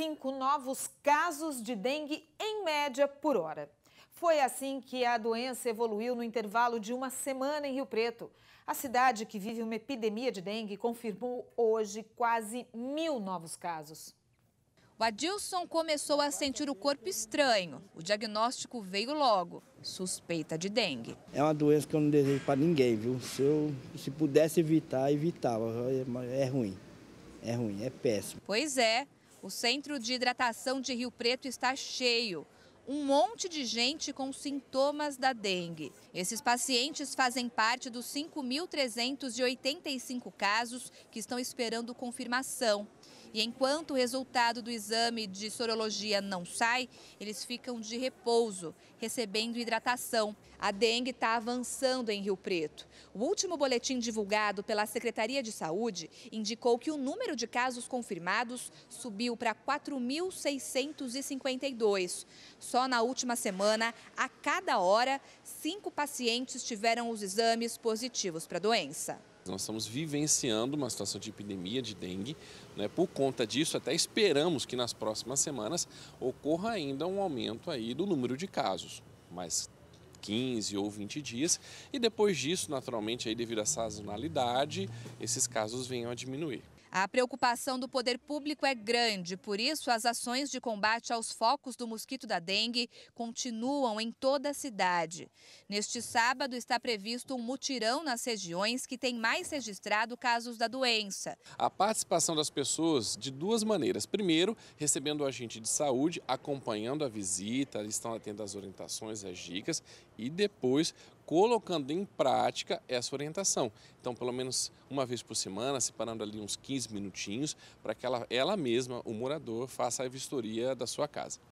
cinco novos casos de dengue em média por hora. Foi assim que a doença evoluiu no intervalo de uma semana em Rio Preto. A cidade que vive uma epidemia de dengue confirmou hoje quase mil novos casos. O Adilson começou a sentir o corpo estranho. O diagnóstico veio logo, suspeita de dengue. É uma doença que eu não desejo para ninguém, viu? Se, eu, se pudesse evitar, evitava. É, é ruim, é ruim, é péssimo. Pois é, o centro de hidratação de Rio Preto está cheio. Um monte de gente com sintomas da dengue. Esses pacientes fazem parte dos 5.385 casos que estão esperando confirmação. E enquanto o resultado do exame de sorologia não sai, eles ficam de repouso, recebendo hidratação. A dengue está avançando em Rio Preto. O último boletim divulgado pela Secretaria de Saúde indicou que o número de casos confirmados subiu para 4.652. Só na última semana, a cada hora, cinco pacientes tiveram os exames positivos para a doença. Nós estamos vivenciando uma situação de epidemia de dengue. Né? Por conta disso, até esperamos que nas próximas semanas ocorra ainda um aumento aí do número de casos. Mas 15 ou 20 dias, e depois disso, naturalmente, aí devido à sazonalidade, esses casos venham a diminuir. A preocupação do poder público é grande, por isso as ações de combate aos focos do mosquito da dengue continuam em toda a cidade. Neste sábado está previsto um mutirão nas regiões que têm mais registrado casos da doença. A participação das pessoas de duas maneiras. Primeiro, recebendo o agente de saúde, acompanhando a visita, estão atendo as orientações, as dicas e depois colocando em prática essa orientação. Então, pelo menos uma vez por semana, separando ali uns 15 minutinhos, para que ela, ela mesma, o morador, faça a vistoria da sua casa.